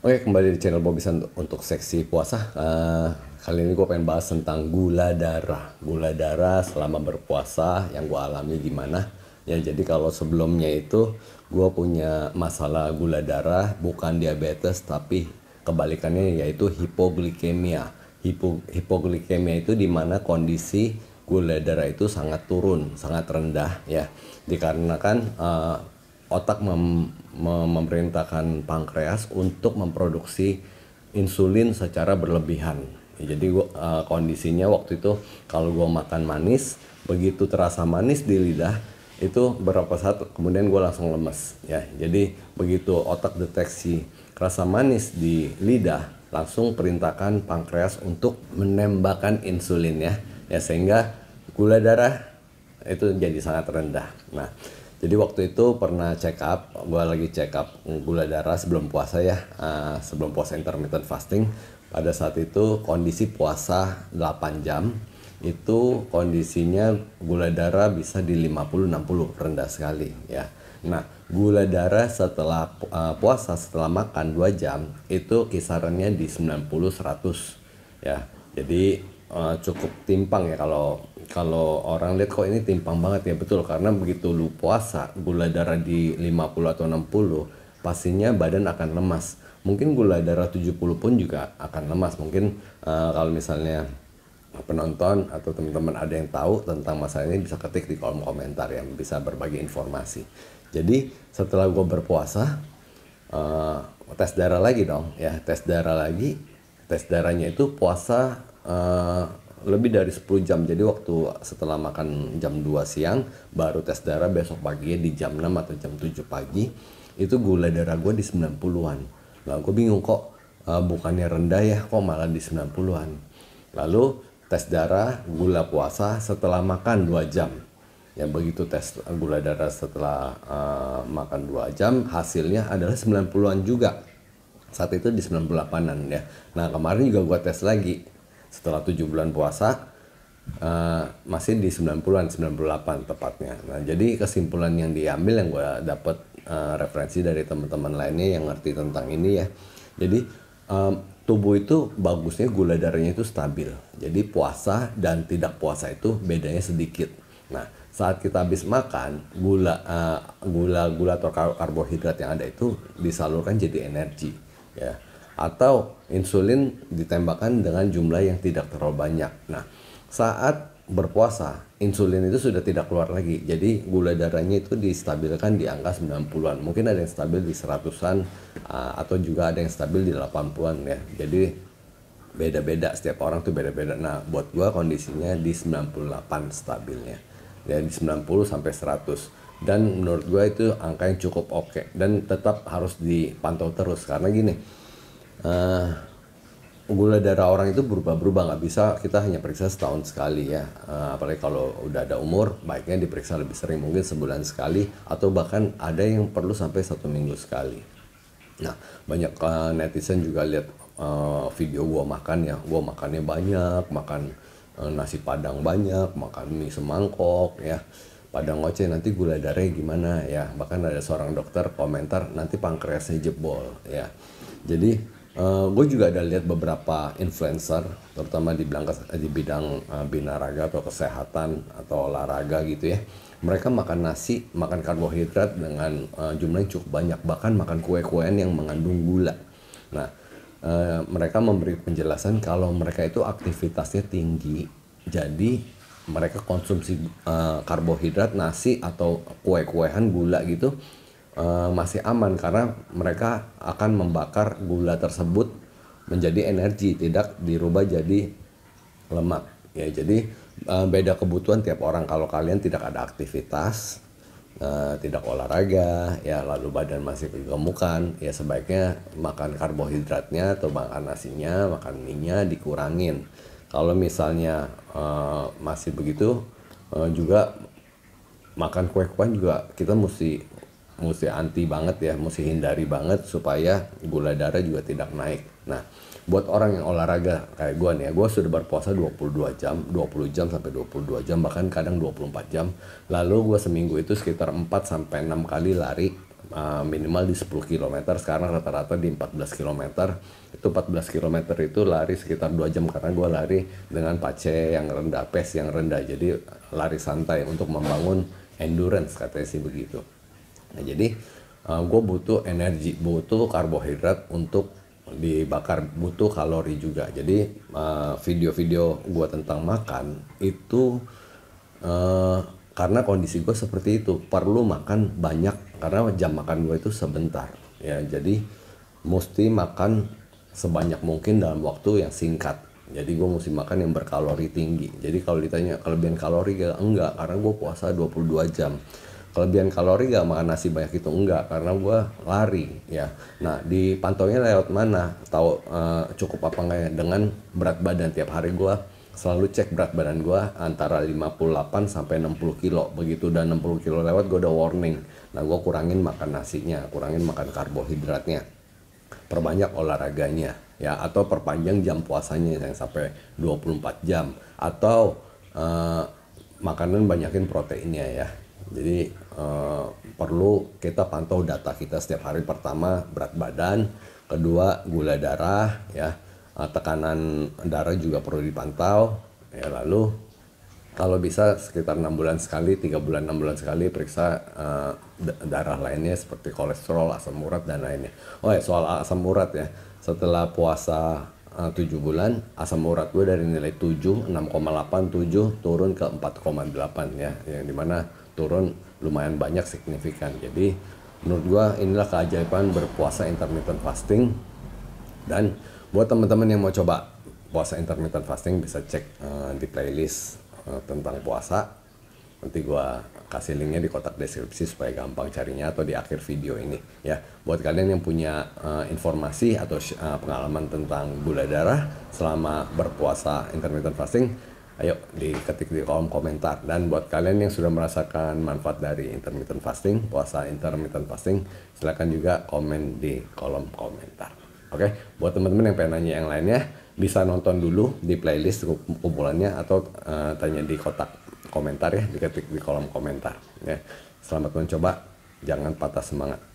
Oke kembali di channel Bobisan untuk seksi puasa uh, Kali ini gue pengen bahas tentang gula darah Gula darah selama berpuasa yang gue alami gimana Ya jadi kalau sebelumnya itu gue punya masalah gula darah bukan diabetes tapi kebalikannya yaitu hipoglikemia Hipo, Hipoglikemia itu dimana kondisi gula darah itu sangat turun, sangat rendah ya Dikarenakan uh, otak mem, mem, memerintahkan pankreas untuk memproduksi insulin secara berlebihan. Ya, jadi gua, uh, kondisinya waktu itu kalau gue makan manis, begitu terasa manis di lidah itu berapa saat kemudian gue langsung lemes. Ya, jadi begitu otak deteksi rasa manis di lidah langsung perintahkan pankreas untuk menembakkan insulin ya, ya sehingga gula darah itu jadi sangat rendah. Nah, jadi waktu itu pernah check up, gue lagi check up gula darah sebelum puasa ya, uh, sebelum puasa intermittent fasting. Pada saat itu kondisi puasa 8 jam, itu kondisinya gula darah bisa di 50-60, rendah sekali ya. Nah, gula darah setelah uh, puasa, setelah makan 2 jam, itu kisarannya di 90-100 ya. Jadi uh, cukup timpang ya kalau kalau orang lihat kok ini timpang banget ya betul karena begitu lu puasa gula darah di 50 atau 60 pastinya badan akan lemas mungkin gula darah 70 pun juga akan lemas mungkin uh, kalau misalnya penonton atau teman-teman ada yang tahu tentang masalah ini bisa ketik di kolom komentar yang bisa berbagi informasi jadi setelah gue berpuasa uh, tes darah lagi dong ya tes darah lagi tes darahnya itu puasa Eh, lebih dari 10 jam. Jadi waktu setelah makan jam 2 siang baru tes darah besok pagi di jam 6 atau jam 7 pagi itu gula darah gue di 90-an. lalu gue bingung kok uh, bukannya rendah ya kok malah di 90-an. Lalu tes darah gula puasa setelah makan 2 jam. Ya begitu tes gula darah setelah uh, makan 2 jam hasilnya adalah 90-an juga. Saat itu di 98-an ya. Nah, kemarin juga gue tes lagi setelah tujuh bulan puasa uh, masih di 90-an 98 tepatnya. Nah, jadi kesimpulan yang diambil yang gue dapat uh, eh, referensi dari teman-teman lainnya yang ngerti tentang ini ya. Jadi um, tubuh itu bagusnya gula darahnya itu stabil. Jadi puasa dan tidak puasa itu bedanya sedikit. Nah, saat kita habis makan, gula uh, eh, gula gula atau karbohidrat yang ada itu disalurkan jadi energi ya atau insulin ditembakkan dengan jumlah yang tidak terlalu banyak. Nah, saat berpuasa, insulin itu sudah tidak keluar lagi. Jadi gula darahnya itu distabilkan di angka 90-an. Mungkin ada yang stabil di 100-an ah, atau juga ada yang stabil di 80-an ya. Jadi beda-beda setiap orang tuh beda-beda. Nah, buat gua kondisinya di 98 stabilnya. Ya, Dari 90 sampai 100 dan menurut gua itu angka yang cukup oke okay. dan tetap harus dipantau terus karena gini uh, gula darah orang itu berubah-berubah nggak bisa kita hanya periksa setahun sekali ya uh, apalagi kalau udah ada umur baiknya diperiksa lebih sering mungkin sebulan sekali atau bahkan ada yang perlu sampai satu minggu sekali nah banyak uh, netizen juga lihat uh, video gua makan ya gua makannya banyak makan uh, nasi padang banyak makan mie semangkok ya padang ngoceh nanti gula darahnya gimana ya bahkan ada seorang dokter komentar nanti pankreasnya jebol ya jadi Uh, eh, gue juga ada lihat beberapa influencer, terutama di bidang di bidang uh, binaraga atau kesehatan atau olahraga gitu ya. Mereka makan nasi, makan karbohidrat dengan uh, eh, jumlah yang cukup banyak, bahkan makan kue-kuean yang mengandung gula. Nah, uh, mereka memberi penjelasan kalau mereka itu aktivitasnya tinggi, jadi mereka konsumsi uh, karbohidrat, nasi atau kue-kuean, gula gitu Eh, masih aman karena mereka akan membakar gula tersebut menjadi energi tidak dirubah jadi lemak ya jadi uh, beda kebutuhan tiap orang kalau kalian tidak ada aktivitas uh, tidak olahraga ya lalu badan masih kegemukan ya sebaiknya makan karbohidratnya atau makan nasinya makan minyak dikurangin kalau misalnya uh, masih begitu uh, juga makan kue-kuean juga kita mesti mesti anti banget ya, mesti hindari banget supaya gula darah juga tidak naik. Nah, buat orang yang olahraga kayak gue nih ya, gue sudah berpuasa 22 jam, 20 jam sampai 22 jam, bahkan kadang 24 jam. Lalu gue seminggu itu sekitar 4 sampai 6 kali lari eh, minimal di 10 km, sekarang rata-rata di 14 km. Itu 14 km itu lari sekitar 2 jam karena gue lari dengan pace yang rendah, pace yang rendah. Jadi lari santai untuk membangun endurance katanya sih begitu. Nah, jadi uh, eh, gue butuh energi, butuh karbohidrat untuk dibakar, butuh kalori juga. Jadi video eh, video-video gue tentang makan itu uh, karena kondisi gue seperti itu perlu makan banyak karena jam makan gue itu sebentar ya jadi mesti makan sebanyak mungkin dalam waktu yang singkat jadi gue mesti makan yang berkalori tinggi jadi kalau ditanya kelebihan kalori enggak karena gue puasa 22 jam kelebihan kalori gak makan nasi banyak itu enggak karena gue lari ya nah dipantaunya lewat mana tahu uh, cukup apa enggak ya dengan berat badan tiap hari gue selalu cek berat badan gue antara 58 sampai 60 kilo begitu dan 60 kilo lewat gue udah warning nah gue kurangin makan nasinya kurangin makan karbohidratnya perbanyak olahraganya ya atau perpanjang jam puasanya yang sampai 24 jam atau uh, makanan banyakin proteinnya ya jadi uh, perlu kita pantau data kita setiap hari pertama berat badan, kedua gula darah ya, uh, tekanan darah juga perlu dipantau ya lalu kalau bisa sekitar enam bulan sekali, tiga bulan enam bulan sekali periksa uh, darah lainnya seperti kolesterol, asam urat dan lainnya. Oh ya soal asam urat ya, setelah puasa tujuh bulan asam urat gue dari nilai 7 delapan tujuh turun ke 4,8 ya yang dimana turun lumayan banyak signifikan. Jadi menurut gua inilah keajaiban berpuasa intermittent fasting dan buat teman-teman yang mau coba puasa intermittent fasting bisa cek uh, di playlist uh, tentang puasa. Nanti gua kasih linknya di kotak deskripsi supaya gampang carinya atau di akhir video ini ya. Buat kalian yang punya uh, informasi atau uh, pengalaman tentang gula darah selama berpuasa intermittent fasting ayo diketik di kolom komentar dan buat kalian yang sudah merasakan manfaat dari intermittent fasting puasa intermittent fasting silahkan juga komen di kolom komentar oke okay? buat teman-teman yang pengen nanya yang lainnya bisa nonton dulu di playlist kumpulannya atau uh, tanya di kotak komentar ya diketik di kolom komentar ya selamat mencoba jangan patah semangat